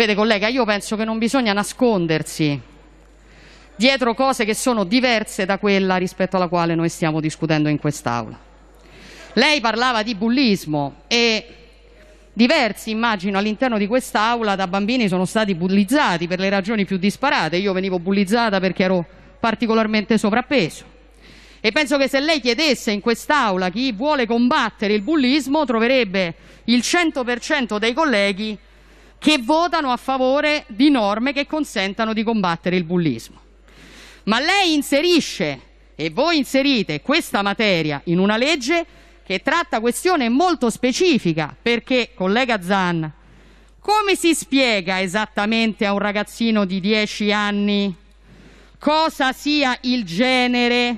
Vede collega, io penso che non bisogna nascondersi dietro cose che sono diverse da quella rispetto alla quale noi stiamo discutendo in quest'Aula. Lei parlava di bullismo e diversi, immagino, all'interno di quest'Aula da bambini sono stati bullizzati per le ragioni più disparate. Io venivo bullizzata perché ero particolarmente sovrappeso. E penso che se lei chiedesse in quest'Aula chi vuole combattere il bullismo troverebbe il 100% dei colleghi che votano a favore di norme che consentano di combattere il bullismo. Ma lei inserisce e voi inserite questa materia in una legge che tratta questione molto specifica perché, collega Zan, come si spiega esattamente a un ragazzino di 10 anni cosa sia il genere,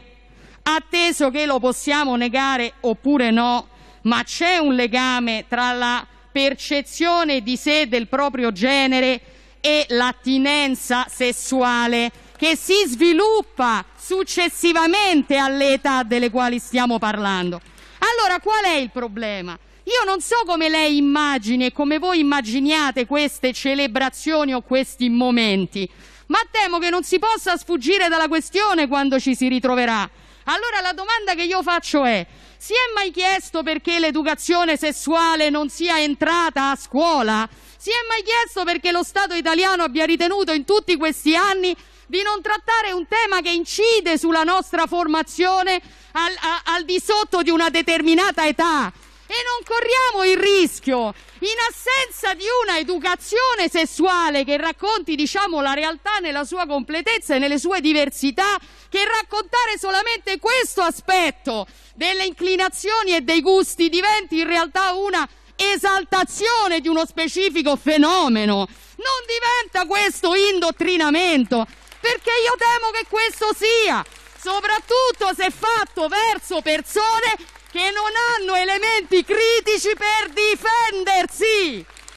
atteso che lo possiamo negare oppure no, ma c'è un legame tra la percezione di sé del proprio genere e l'attinenza sessuale che si sviluppa successivamente all'età delle quali stiamo parlando. Allora qual è il problema? Io non so come lei immagini e come voi immaginiate queste celebrazioni o questi momenti, ma temo che non si possa sfuggire dalla questione quando ci si ritroverà allora la domanda che io faccio è: si è mai chiesto perché l'educazione sessuale non sia entrata a scuola? Si è mai chiesto perché lo Stato italiano abbia ritenuto in tutti questi anni di non trattare un tema che incide sulla nostra formazione al, a, al di sotto di una determinata età? e non corriamo il rischio, in assenza di una educazione sessuale che racconti diciamo, la realtà nella sua completezza e nelle sue diversità, che raccontare solamente questo aspetto delle inclinazioni e dei gusti diventi in realtà una esaltazione di uno specifico fenomeno. Non diventa questo indottrinamento, perché io temo che questo sia, soprattutto se fatto verso persone che non hanno elementi critici per difendersi.